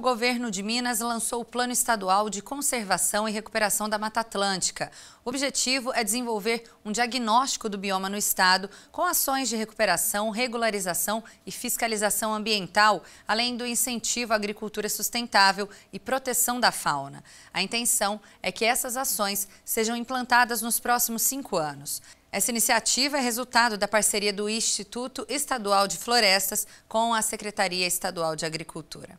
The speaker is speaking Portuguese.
O governo de Minas lançou o Plano Estadual de Conservação e Recuperação da Mata Atlântica. O objetivo é desenvolver um diagnóstico do bioma no estado, com ações de recuperação, regularização e fiscalização ambiental, além do incentivo à agricultura sustentável e proteção da fauna. A intenção é que essas ações sejam implantadas nos próximos cinco anos. Essa iniciativa é resultado da parceria do Instituto Estadual de Florestas com a Secretaria Estadual de Agricultura.